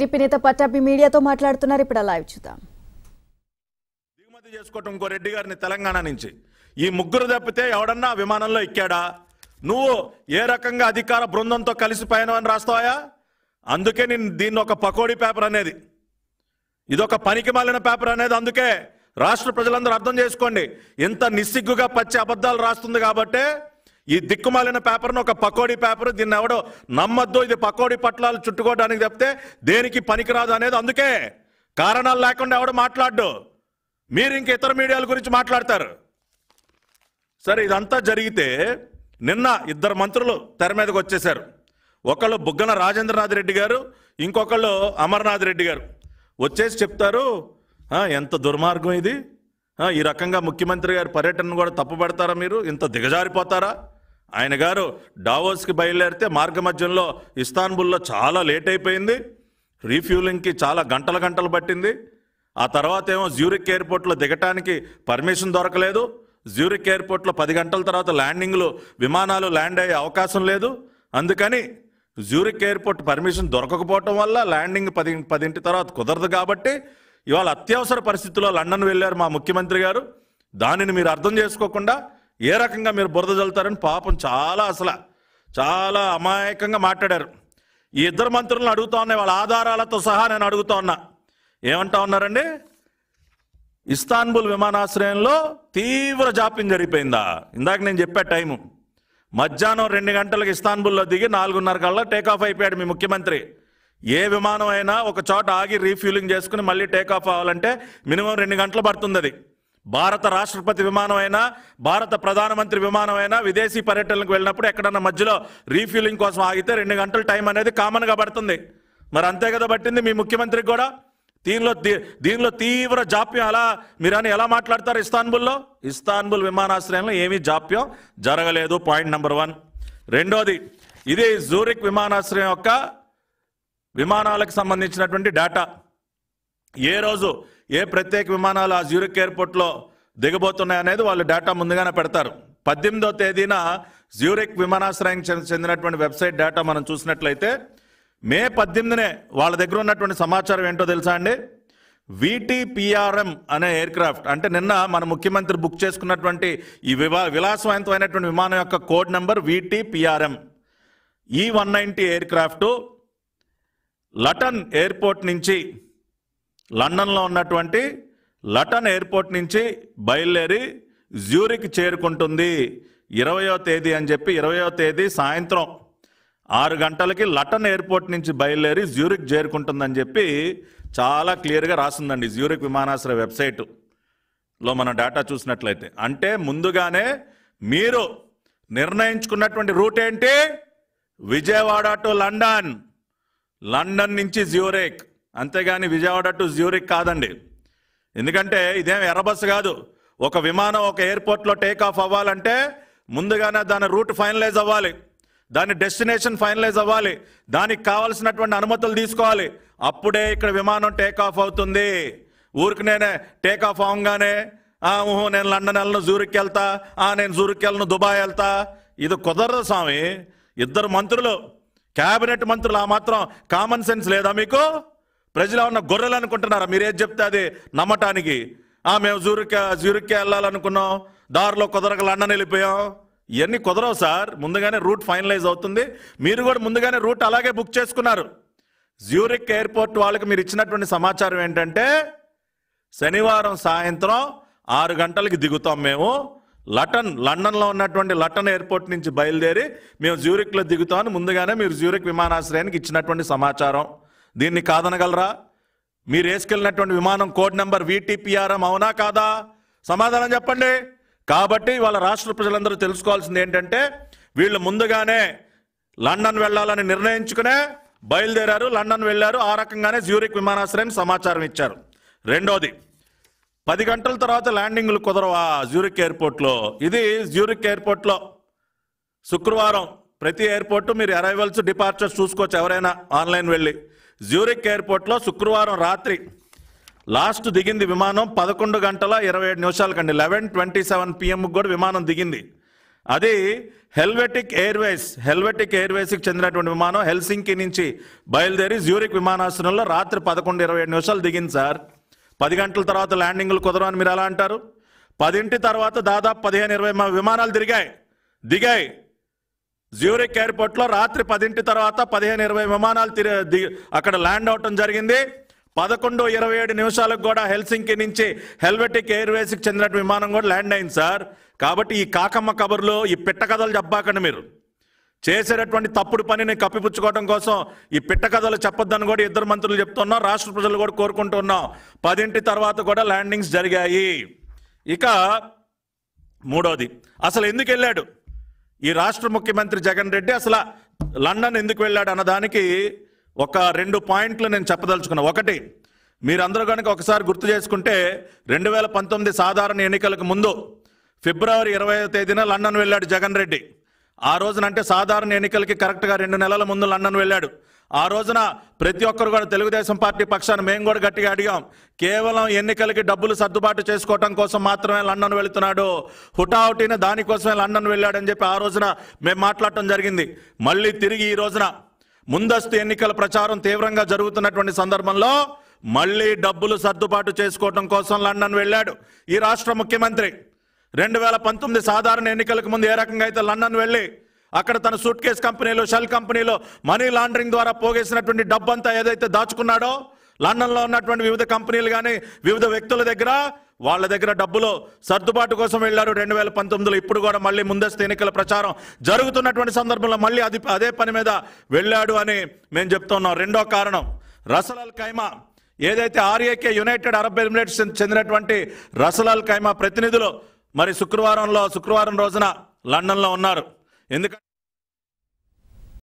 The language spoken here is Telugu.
టీడీపీ నేత పట్టాభి మీడియాతో మాట్లాడుతున్నారు ఇప్పుడు లైవ్ చూద్దాం దిగుమతి చేసుకోవటం ఇంకో రెడ్డి గారిని తెలంగాణ నుంచి ఈ ముగ్గురు తప్పితే ఎవడన్నా విమానంలో ఎక్కాడా నువ్వు ఏ రకంగా అధికార బృందంతో కలిసి పయనం అని రాస్తావా అందుకే నేను దీన్ని ఒక పకోడీ పేపర్ అనేది ఇదొక పనికి మాలిన పేపర్ అనేది అందుకే రాష్ట్ర ప్రజలందరూ అర్థం చేసుకోండి ఇంత నిస్సిగ్గుగా పచ్చి అబద్ధాలు రాస్తుంది కాబట్టే ఈ దిక్కుమాలిన పేపర్ను ఒక పకోడీ పేపర్ దీన్ని ఎవడో నమ్మద్దు ఇది పకోడీ పట్లాలు చుట్టుకోవడానికి చెప్తే దేనికి పనికిరాదు అనేది అందుకే కారణాలు లేకుండా ఎవడో మాట్లాడు మీరు ఇంక ఇతర మీడియాల గురించి మాట్లాడతారు సరే ఇదంతా జరిగితే నిన్న ఇద్దరు మంత్రులు తెర మీదకి వచ్చేశారు ఒకళ్ళు బుగ్గన రాజేంద్రనాథ్ రెడ్డి గారు ఇంకొకళ్ళు అమర్నాథ్ రెడ్డి గారు వచ్చేసి చెప్తారు ఎంత దుర్మార్గం ఇది ఈ రకంగా ముఖ్యమంత్రి గారు పర్యటనను కూడా తప్పు పెడతారా మీరు ఇంత దిగజారిపోతారా ఆయన గారు డావోస్కి బయలుదేరితే మార్గ మధ్యంలో ఇస్తాన్బుల్లో చాలా లేట్ అయిపోయింది రీఫ్యూలింగ్కి చాలా గంటల గంటలు పట్టింది ఆ తర్వాత ఏమో జ్యూరిక్ ఎయిర్పోర్ట్లో దిగటానికి పర్మిషన్ దొరకలేదు జ్యూరిక్ ఎయిర్పోర్ట్లో పది గంటల తర్వాత ల్యాండింగ్లు విమానాలు ల్యాండ్ అయ్యే అవకాశం లేదు అందుకని జ్యూరిక్ ఎయిర్పోర్ట్ పర్మిషన్ దొరకకపోవటం వల్ల ల్యాండింగ్ పది పదింటి తర్వాత కుదరదు కాబట్టి ఇవాళ అత్యవసర పరిస్థితుల్లో లండన్ వెళ్ళారు మా ముఖ్యమంత్రి గారు దానిని మీరు అర్థం చేసుకోకుండా ఏ రకంగా మీరు బురద చల్లుతారని పాపం చాలా అసలు చాలా అమాయకంగా మాట్లాడారు ఈ ఇద్దరు మంత్రులను అడుగుతా ఉన్నాయి వాళ్ళ ఆధారాలతో సహా నేను అడుగుతా ఉన్నా ఏమంటా ఉన్నారండి ఇస్తాన్బుల్ విమానాశ్రయంలో తీవ్ర జాప్యం జరిగిపోయిందా ఇందాక నేను చెప్పా టైము మధ్యాహ్నం రెండు గంటలకు ఇస్తాన్బుల్లో దిగి నాలుగున్నర కల్లా టేకాఫ్ అయిపోయాడు మీ ముఖ్యమంత్రి ఏ విమానం అయినా ఒక చోట ఆగి రీఫ్యూలింగ్ చేసుకుని మళ్ళీ టేకాఫ్ అవ్వాలంటే మినిమం రెండు గంటలు పడుతుంది అది భారత రాష్ట్రపతి విమానమైనా భారత ప్రధానమంత్రి విమానమైనా విదేశీ పర్యటనకు వెళ్ళినప్పుడు ఎక్కడన్నా మధ్యలో రీఫ్యూలింగ్ కోసం ఆగితే రెండు గంటల టైం అనేది కామన్గా పడుతుంది మరి అంతే కదా పట్టింది మీ ముఖ్యమంత్రికి కూడా దీనిలో దీనిలో తీవ్ర జాప్యం అలా మీరని ఎలా మాట్లాడతారు ఇస్తాన్బుల్లో ఇస్తాన్బుల్ విమానాశ్రయంలో ఏమీ జాప్యం జరగలేదు పాయింట్ నెంబర్ వన్ రెండోది ఇది జూరిక్ విమానాశ్రయం యొక్క విమానాలకు సంబంధించినటువంటి డేటా ఏ రోజు ఏ ప్రత్యేక విమానాలు ఆ జ్యూరిక్ ఎయిర్పోర్ట్లో దిగబోతున్నాయనేది వాళ్ళు డేటా ముందుగానే పెడతారు పద్దెనిమిదో తేదీన జ్యూరిక్ విమానాశ్రయానికి చెందినటువంటి వెబ్సైట్ డేటా మనం చూసినట్లయితే మే పద్దెనిమిదినే వాళ్ళ దగ్గర ఉన్నటువంటి సమాచారం ఏంటో తెలుసా అండి విటిపిఆర్ఎం అనే ఎయిర్క్రాఫ్ట్ అంటే నిన్న మన ముఖ్యమంత్రి బుక్ చేసుకున్నటువంటి ఈ వివా విలాసవంతమైనటువంటి విమానం యొక్క కోడ్ నెంబర్ విటిపిఆర్ఎం ఈ one ninety aircraft Luton airport నుంచి లండన్లో ఉన్నటువంటి లటన్ ఎయిర్పోర్ట్ నుంచి బయలుదేరి జ్యూరిక్ చేరుకుంటుంది ఇరవయో తేదీ అని చెప్పి ఇరవయో తేదీ సాయంత్రం ఆరు గంటలకి లటన్ ఎయిర్పోర్ట్ నుంచి బయలుదేరి జ్యూరిక్ చేరుకుంటుందని చెప్పి చాలా క్లియర్గా రాసిందండి జ్యూరిక్ విమానాశ్రయ వెబ్సైటులో మన డేటా చూసినట్లయితే అంటే ముందుగానే మీరు నిర్ణయించుకున్నటువంటి రూట్ ఏంటి విజయవాడ టు లండన్ లండన్ నుంచి జ్యూరిక్ అంతేగాని విజయవాడ టు జ్యూరిక్ కాదండి ఎందుకంటే ఇదేం ఎర్రబస్ కాదు ఒక విమానం ఒక ఎయిర్పోర్ట్లో టేక్ ఆఫ్ అవ్వాలంటే ముందుగానే దాని రూట్ ఫైనలైజ్ అవ్వాలి దాని డెస్టినేషన్ ఫైనలైజ్ అవ్వాలి దానికి కావాల్సినటువంటి అనుమతులు తీసుకోవాలి అప్పుడే ఇక్కడ విమానం టేక్ ఆఫ్ అవుతుంది ఊరికి నేనే టేక్ ఆఫ్ అవ్వగానే ఊహో నేను లండన్ వెళ్ళను జూరికి వెళ్తా ఆ నేను జూరికి వెళ్ళను దుబాయ్ వెళ్తా ఇది కుదరదు స్వామి ఇద్దరు మంత్రులు క్యాబినెట్ మంత్రులు ఆ మాత్రం కామన్ సెన్స్ లేదా మీకు ప్రజలు ఉన్న గొర్రెలు అనుకుంటున్నారా మీరేం చెప్తే అది నమ్మటానికి మేము జూరిక జూరికే వెళ్ళాలనుకున్నాం దారిలో కుదరక లండన్ వెళ్ళిపోయాం ఇవన్నీ కుదరవు సార్ ముందుగానే రూట్ ఫైనలైజ్ అవుతుంది మీరు కూడా ముందుగానే రూట్ అలాగే బుక్ చేసుకున్నారు జ్యూరిక్ ఎయిర్పోర్ట్ వాళ్ళకి మీరు ఇచ్చినటువంటి సమాచారం ఏంటంటే శనివారం సాయంత్రం ఆరు గంటలకి దిగుతాం మేము లటన్ లండన్లో ఉన్నటువంటి లటన్ ఎయిర్పోర్ట్ నుంచి బయలుదేరి మేము జ్యూరిక్లో దిగుతామని ముందుగానే మీరు జ్యూరిక్ విమానాశ్రయానికి ఇచ్చినటువంటి సమాచారం దీన్ని కాదనగలరా మీరు వేసుకెళ్ళినటువంటి విమానం కోడ్ నెంబర్ విటిపిఆర్ఎం అవునా కాదా సమాధానం చెప్పండి కాబట్టి వాళ్ళ రాష్ట్ర ప్రజలందరూ తెలుసుకోవాల్సింది ఏంటంటే వీళ్ళు ముందుగానే లండన్ వెళ్ళాలని నిర్ణయించుకునే బయలుదేరారు లండన్ వెళ్ళారు ఆ రకంగానే జ్యూరిక్ విమానాశ్రయం సమాచారం ఇచ్చారు రెండోది పది గంటల తర్వాత ల్యాండింగ్లు కుదరవా జ్యూరిక్ ఎయిర్పోర్ట్లో ఇది జ్యూరిక్ ఎయిర్పోర్ట్లో శుక్రవారం ప్రతి ఎయిర్పోర్టు మీరు అరైవల్స్ డిపార్చర్స్ చూసుకోవచ్చు ఎవరైనా ఆన్లైన్ వెళ్ళి జ్యూరిక్ ఎయిర్పోర్ట్లో శుక్రవారం రాత్రి లాస్ట్ దిగింది విమానం పదకొండు గంటల ఇరవై ఏడు నిమిషాలకండి లెవెన్ ట్వంటీ సెవెన్ పిఎంకి కూడా విమానం దిగింది అది హెల్వెటిక్ ఎయిర్వేస్ హెల్వెటిక్ ఎయిర్వేస్కి చెందినటువంటి విమానం హెల్సింకి నుంచి బయలుదేరి జ్యూరిక్ విమానాశ్రయంలో రాత్రి పదకొండు ఇరవై ఏడు నిమిషాలు దిగింది సార్ పది గంటల తర్వాత ల్యాండింగ్లు కుదరవని మీరు ఎలా అంటారు పదింటి తర్వాత దాదాపు పదిహేను ఇరవై విమానాలు దిగాయి దిగాయి జ్యూరిక్ ఎయిర్పోర్ట్లో రాత్రి పదింటి తర్వాత పదిహేను ఇరవై విమానాలు తిరిగి అక్కడ ల్యాండ్ అవటం జరిగింది పదకొండు ఇరవై ఏడు నిమిషాలకు కూడా హెల్సింకి నుంచి హెల్వెటిక్ ఎయిర్వేస్కి చెందిన విమానం కూడా ల్యాండ్ అయింది సార్ కాబట్టి ఈ కాకమ్మ కబుర్లో ఈ పిట్ట కథలు చెప్పాకండి మీరు చేసేటటువంటి తప్పుడు పనిని కప్పిపుచ్చుకోవడం కోసం ఈ పిట్ట కథలు చెప్పొద్దని కూడా ఇద్దరు మంత్రులు చెప్తున్నాం రాష్ట్ర ప్రజలు కూడా కోరుకుంటున్నాం పదింటి తర్వాత కూడా ల్యాండింగ్స్ జరిగాయి ఇక మూడోది అసలు ఎందుకు వెళ్ళాడు ఈ రాష్ట్ర ముఖ్యమంత్రి జగన్ రెడ్డి అసలు లండన్ ఎందుకు వెళ్ళాడు అన్నదానికి ఒక రెండు పాయింట్లు నేను చెప్పదలుచుకున్నా ఒకటి మీరందరూ కనుక ఒకసారి గుర్తు చేసుకుంటే రెండు వేల పంతొమ్మిది సాధారణ ఎన్నికలకు ముందు ఫిబ్రవరి ఇరవై తేదీన లండన్ వెళ్ళాడు జగన్ రెడ్డి ఆ రోజునంటే సాధారణ ఎన్నికలకి కరెక్ట్గా రెండు నెలల ముందు లండన్ వెళ్ళాడు ఆ రోజున ప్రతి ఒక్కరు కూడా తెలుగుదేశం పార్టీ పక్షాన్ని మేము కూడా గట్టిగా అడిగాం కేవలం ఎన్నికలకి డబ్బులు సర్దుబాటు చేసుకోవటం కోసం మాత్రమే లండన్ వెళుతున్నాడు హుటాహుటిన దానికోసమే లండన్ వెళ్ళాడని చెప్పి ఆ రోజున మేము మాట్లాడటం జరిగింది మళ్ళీ తిరిగి ఈ రోజున ముందస్తు ఎన్నికల ప్రచారం తీవ్రంగా జరుగుతున్నటువంటి సందర్భంలో మళ్ళీ డబ్బులు సర్దుబాటు చేసుకోవటం కోసం లండన్ వెళ్ళాడు ఈ రాష్ట్ర ముఖ్యమంత్రి రెండు వేల పంతొమ్మిది సాధారణ ఎన్నికలకు ముందు ఏ రకంగా అయితే లండన్ వెళ్ళి అక్కడ తన సూట్ కేస్ కంపెనీలో షెల్ కంపెనీలో మనీ లాండరింగ్ ద్వారా పోగేసినటువంటి డబ్బంతా ఏదైతే దాచుకున్నాడో లండన్లో ఉన్నటువంటి వివిధ కంపెనీలు కానీ వివిధ వ్యక్తుల దగ్గర వాళ్ళ దగ్గర డబ్బులో సర్దుబాటు కోసం వెళ్ళారు రెండు వేల పంతొమ్మిదిలో ఇప్పుడు కూడా మళ్ళీ ముందస్తు ఎన్నికల ప్రచారం జరుగుతున్నటువంటి సందర్భంలో మళ్ళీ అది అదే పని మీద వెళ్ళాడు అని మేము చెప్తున్నాం రెండో కారణం అల్ ఖైమా ఏదైతే ఆర్ఏకే యునైటెడ్ అరబ్ ఎమిరేట్స్ చెందినటువంటి అల్ ఖైమా ప్రతినిధులు మరి శుక్రవారంలో శుక్రవారం రోజున లండన్లో ఉన్నారు ఎందుకంటే